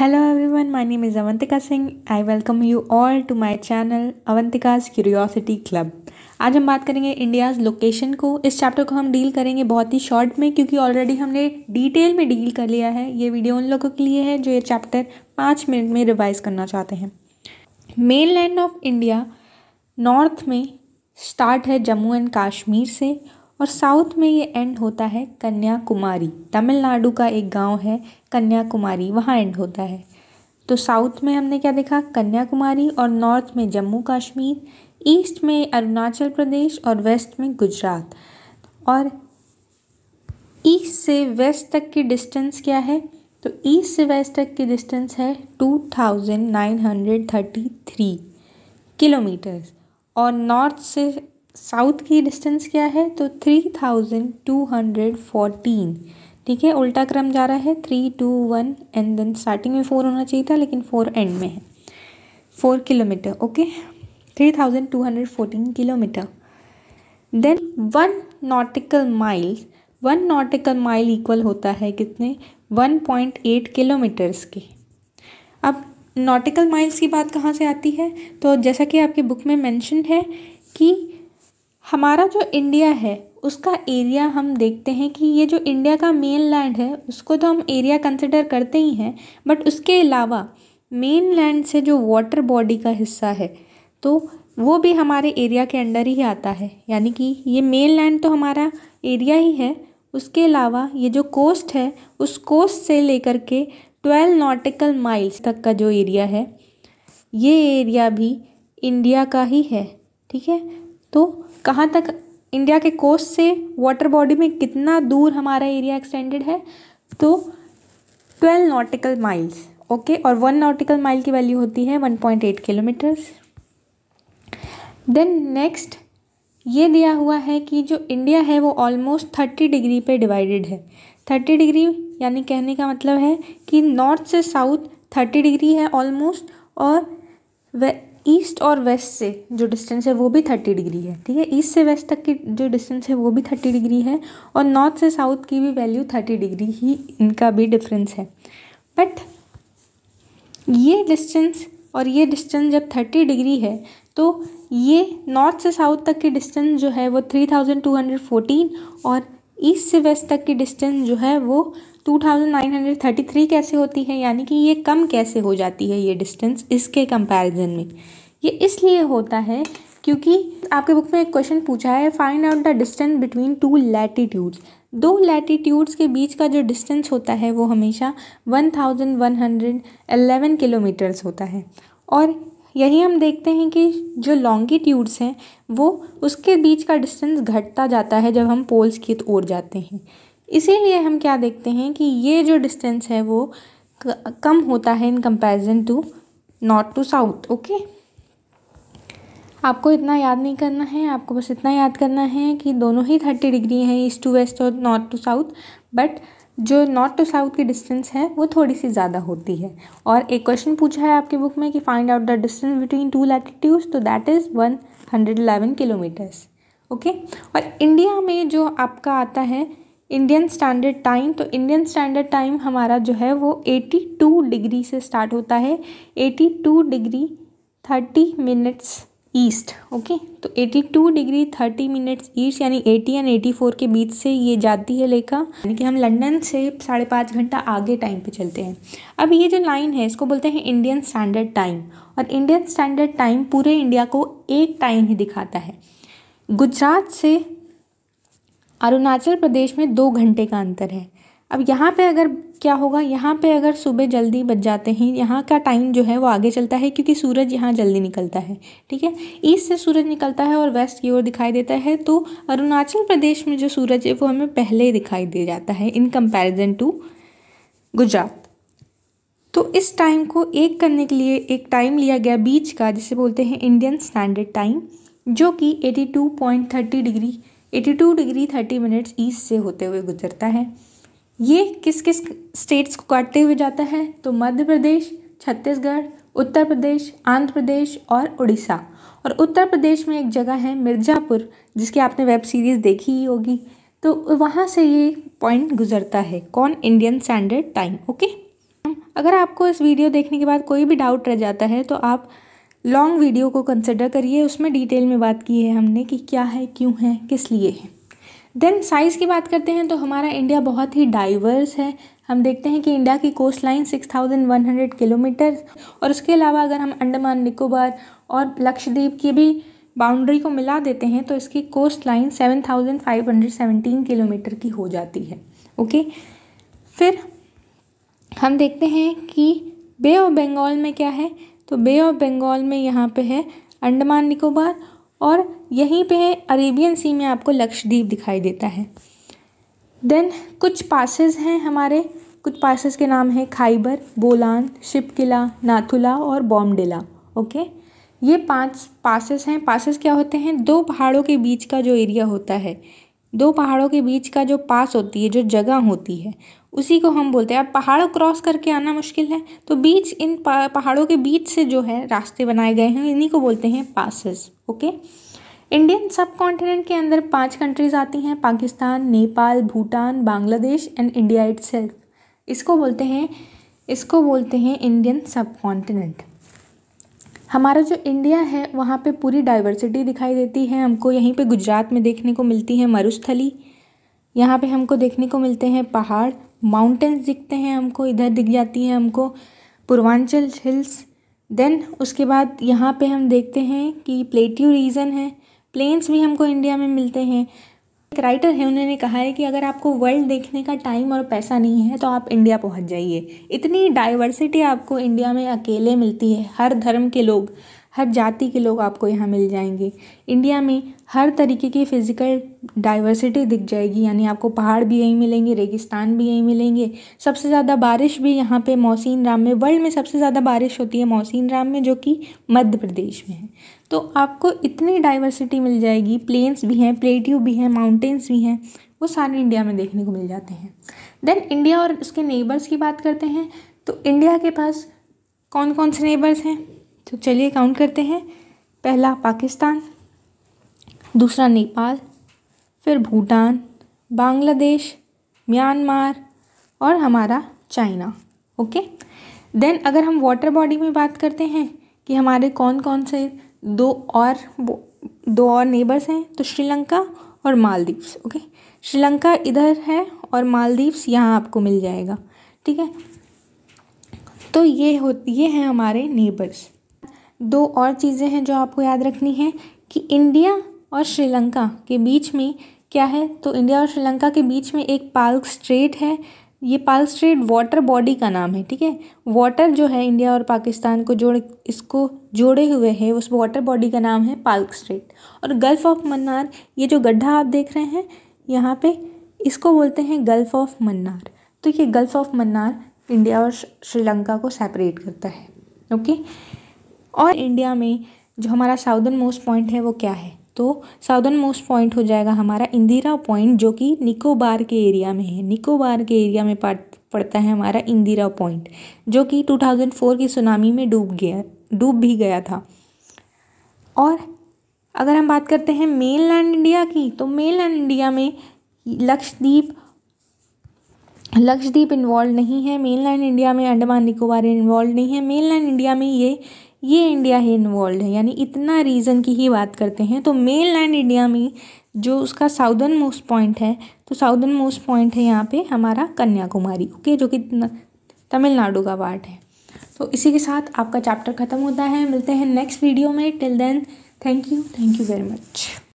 hello everyone, my name is Avantika Singh I welcome you all to my channel Avantika's curiosity club आज हम बात करेंगे India's location को इस चैप्टर को हम डील करेंगे बहुत ही शॉर्ट में क्योंकि ऑलरेडी हमने डिटेल में डील कर लिया है ये वीडियो उन लोगों के लिए है जो ये चैप्टर पाँच मिनट में रिवाइज करना चाहते हैं mainland of India north में स्टार्ट है जम्मू एंड कश्मीर से और साउथ में ये एंड होता है कन्याकुमारी तमिलनाडु का एक गांव है कन्याकुमारी वहाँ एंड होता है तो साउथ में हमने क्या देखा कन्याकुमारी और नॉर्थ में जम्मू कश्मीर ईस्ट में अरुणाचल प्रदेश और वेस्ट में गुजरात और ईस्ट से वेस्ट तक की डिस्टेंस क्या है तो ईस्ट से वेस्ट तक की डिस्टेंस है two thousand nine hundred thirty three kilometres और नॉर्थ से साउथ की डिस्टेंस क्या है तो three thousand two hundred fourteen ठीक है उल्टा क्रम जा रहा है three two one and then starting में फोर होना चाहिए था लेकिन फोर एंड में है four kilometre okay three thousand two hundred fourteen kilometre then one nautical mile one nautical mile equal होता है कितने वन पॉइंट एट किलोमीटर्स के अब नॉटिकल माइल्स की बात कहाँ से आती है तो जैसा कि आपके बुक में मैंशन है कि हमारा जो इंडिया है उसका एरिया हम देखते हैं कि ये जो इंडिया का मेन लैंड है उसको तो हम एरिया कंसिडर करते ही हैं बट उसके अलावा मेन लैंड से जो वाटर बॉडी का हिस्सा है तो वो भी हमारे एरिया के अंडर ही आता है यानी कि ये मेन लैंड तो हमारा एरिया ही है उसके अलावा ये जो कोस्ट है उस कोस्ट से लेकर के ट्वेल्व नॉटिकल माइल्स तक का जो एरिया है ये एरिया भी इंडिया का ही है ठीक है तो कहाँ तक इंडिया के कोस्ट से वाटर बॉडी में कितना दूर हमारा एरिया एक्सटेंडेड है तो ट्वेल्व नॉटिकल माइल्स ओके और वन नॉटिकल माइल की वैल्यू होती है one point eight kilometres then next ये दिया हुआ है कि जो इंडिया है वो ऑलमोस्ट थर्टी डिग्री पे डिवाइडेड है थर्टी डिग्री यानी कहने का मतलब है कि नॉर्थ से साउथ थर्टी डिग्री है ऑलमोस्ट और ईस्ट और वेस्ट से जो डिस्टेंस है वो भी थर्टी डिग्री है ठीक है ईस्ट से वेस्ट तक की जो डिस्टेंस है वो भी थर्टी डिग्री है और नॉर्थ से साउथ की भी वैल्यू थर्टी डिग्री ही इनका भी डिफरेंस है बट ये डिस्टेंस और ये डिस्टेंस जब थर्टी डिग्री है तो ये नॉर्थ से साउथ तक की डिस्टेंस जो है वो three thousand two hundred fourteen और ईस्ट से वेस्ट तक की डिस्टेंस जो है वो 2933 कैसे होती है यानी कि ये कम कैसे हो जाती है ये डिस्टेंस इसके कंपैरिजन में ये इसलिए होता है क्योंकि आपके बुक में एक क्वेश्चन पूछा है find out the distance between two latitudes दो लैटीट्यूड्स के बीच का जो डिस्टेंस होता है वो हमेशा 1111 किलोमीटर्स होता है और यही हम देखते हैं कि जो लॉन्गिट्यूड्स हैं वो उसके बीच का डिस्टेंस घटता जाता है जब हम पोल्स की ओर जाते हैं इसीलिए हम क्या देखते हैं कि ये जो डिस्टेंस है वो कम होता है in comparison to north to south okay आपको इतना याद नहीं करना है आपको बस इतना याद करना है कि दोनों ही थर्टी डिग्री हैं ईस्ट टू वेस्ट और नॉर्थ टू साउथ बट जो नॉर्थ टू साउथ की डिस्टेंस है वो थोड़ी सी ज़्यादा होती है और एक क्वेश्चन पूछा है आपके बुक में कि find out the distance between two latitudes तो that is one hundred eleven kilometres okay और इंडिया में जो आपका आता है इंडियन स्टैंडर्ड टाइम तो इंडियन स्टैंडर्ड टाइम हमारा जो है वो 82 डिग्री से स्टार्ट होता है 82 डिग्री 30 मिनट्स ईस्ट ओके तो 82 डिग्री 30 मिनट्स ईस्ट यानी 80 एंड 84 के बीच से ये जाती है लेखा यानी कि हम लंदन से साढ़े पाँच घंटा आगे टाइम पे चलते हैं अब ये जो लाइन है इसको बोलते हैं इंडियन स्टैंडर्ड टाइम और इंडियन स्टैंडर्ड टाइम पूरे इंडिया को एक टाइम ही दिखाता है गुजरात से अरुणाचल प्रदेश में दो घंटे का अंतर है अब यहाँ पे अगर क्या होगा यहाँ पे अगर सुबह जल्दी बच जाते हैं यहाँ का टाइम जो है वो आगे चलता है क्योंकि सूरज यहाँ जल्दी निकलता है ठीक है ईस्ट से सूरज निकलता है और वेस्ट की ओर दिखाई देता है तो अरुणाचल प्रदेश में जो सूरज है वो हमें पहले ही दिखाई दे जाता है इन कंपेरिजन टू गुजरात तो इस टाइम को एक करने के लिए एक टाइम लिया गया बीच का जिसे बोलते हैं इंडियन स्टैंडर्ड टाइम जो कि eighty degree eighty two degree thirty minutes east से होते हुए गुजरता है ये किस किस स्टेट्स को काटते हुए जाता है तो मध्य प्रदेश छत्तीसगढ़ उत्तर प्रदेश आंध्र प्रदेश और उड़ीसा और उत्तर प्रदेश में एक जगह है मिर्ज़ापुर जिसकी आपने वेब सीरीज़ देखी ही होगी तो वहाँ से ये पॉइंट गुजरता है कौन इंडियन स्टैंडर्ड टाइम ओके अगर आपको इस वीडियो देखने के बाद कोई भी डाउट रह जाता है तो आप लॉन्ग वीडियो को कंसिडर करिए उसमें डिटेल में बात की है हमने कि क्या है क्यों है किस लिए है देन साइज़ की बात करते हैं तो हमारा इंडिया बहुत ही डाइवर्स है हम देखते हैं कि इंडिया की coast line six thousand one hundred kilometre और उसके अलावा अगर हम अंडमान निकोबार और लक्षद्वीप की भी बाउंड्री को मिला देते हैं तो इसकी coast line seven thousand five hundred seventeen kilometre की हो जाती है ओके फिर हम देखते हैं कि बे ऑफ बंगाल में क्या है तो बे ऑफ बंगाल में यहाँ पे है अंडमान निकोबार और यहीं पे है अरेबियन सी में आपको लक्षद्वीप दिखाई देता है देन कुछ पासेज हैं हमारे कुछ पासेज़ के नाम हैं खाइबर बोलान शिप किला नाथुला और बॉमडिला ओके ये पांच पासेस हैं पासेस क्या होते हैं दो पहाड़ों के बीच का जो एरिया होता है दो पहाड़ों के बीच का जो पास होती है जो जगह होती है उसी को हम बोलते हैं अब पहाड़ क्रॉस करके आना मुश्किल है तो बीच इन पहाड़ों के बीच से जो है रास्ते बनाए गए हैं इन्हीं को बोलते हैं passes okay Indian subcontinent के अंदर पांच कंट्रीज आती हैं Pakistan Nepal Bhutan Bangladesh and India it इसको बोलते हैं इसको बोलते हैं इंडियन सब कॉन्टिनेंट हमारा जो इंडिया है वहाँ पे पूरी डाइवर्सिटी दिखाई देती है हमको यहीं पे गुजरात में देखने को मिलती है मरुस्थली यहाँ पे हमको देखने को मिलते हैं पहाड़ माउंटेन्स दिखते हैं हमको इधर दिख जाती है हमको पूर्वांचल हिल्स देन उसके बाद यहाँ पे हम देखते हैं कि प्लेट्यू रीजन है प्लेन्स भी हमको इंडिया में मिलते हैं एक राइटर है उन्होंने कहा है कि अगर आपको वर्ल्ड देखने का टाइम और पैसा नहीं है तो आप इंडिया पहुँच जाइए इतनी डाइवर्सिटी आपको इंडिया में अकेले मिलती है हर धर्म के लोग हर जाति के लोग आपको यहाँ मिल जाएंगे इंडिया में हर तरीके की फ़िज़िकल डाइवर्सिटी दिख जाएगी यानी आपको पहाड़ भी यहीं मिलेंगे रेगिस्तान भी यहीं मिलेंगे सबसे ज़्यादा बारिश भी यहाँ पे मौसीन राम में वर्ल्ड में सबसे ज़्यादा बारिश होती है मौसीन राम में जो कि मध्य प्रदेश में है तो आपको इतनी डाइवर्सिटी मिल जाएगी प्लेन्स भी हैं प्लेट्यू भी हैं माउंटेन्स भी हैं वो सारे इंडिया में देखने को मिल जाते हैं देन इंडिया और उसके नेबर्स की बात करते हैं तो इंडिया के पास कौन कौन से नेबर्स हैं तो चलिए काउंट करते हैं पहला पाकिस्तान दूसरा नेपाल फिर भूटान बांग्लादेश म्यांमार और हमारा चाइना ओके देन अगर हम वाटर बॉडी में बात करते हैं कि हमारे कौन कौन से दो और दो और नेबर्स हैं तो श्रीलंका और मालदीव्स ओके श्रीलंका इधर है और मालदीव्स यहाँ आपको मिल जाएगा ठीक है तो ये हो ये हैं हमारे नेबर्स दो और चीज़ें हैं जो आपको याद रखनी है कि इंडिया और श्रीलंका के बीच में क्या है तो इंडिया और श्रीलंका के बीच में एक पाल्क स्ट्रेट है ये पाल स्ट्रेट वाटर बॉडी का नाम है ठीक है वाटर जो है इंडिया और पाकिस्तान को जोड़ इसको जोड़े हुए है उस वाटर बॉडी का नाम है पाल्क स्ट्रेट और गल्फ़ ऑफ मन्नार ये जो गड्ढा आप देख रहे हैं यहाँ पे इसको बोलते हैं गल्फ़ ऑफ मन्नार तो ये गल्फ़ ऑफ मन्नार इंडिया और श्रीलंका को सेपरेट करता है ओके और इंडिया में जो हमारा साउदर्न मोस्ट पॉइंट है वो क्या है तो साउदर्न मोस्ट पॉइंट हो जाएगा हमारा इंदिरा पॉइंट जो कि निकोबार के एरिया में है निकोबार के एरिया में पड़ता है हमारा इंदिरा पॉइंट जो कि 2004 की सुनामी में डूब गया डूब भी गया था और अगर हम बात करते हैं मेन लैंड इंडिया की तो मेन लैंड इंडिया में लक्षद्वीप लक्षद्वीप इन्वॉल्व नहीं है मेन लैंड इंडिया में अंडमान निकोबार इन्वॉल्व नहीं है मेन लैंड इंडिया में ये ये इंडिया ही इन्वॉल्व है यानी इतना रीजन की ही बात करते हैं तो मेन लैंड इंडिया में जो उसका साउदर्न मोस्ट पॉइंट है तो साउदर्न मोस्ट पॉइंट है यहाँ पे हमारा कन्याकुमारी ओके जो कि तमिलनाडु का पार्ट है तो इसी के साथ आपका चैप्टर ख़त्म होता है मिलते हैं नेक्स्ट वीडियो में till then thank you thank you very much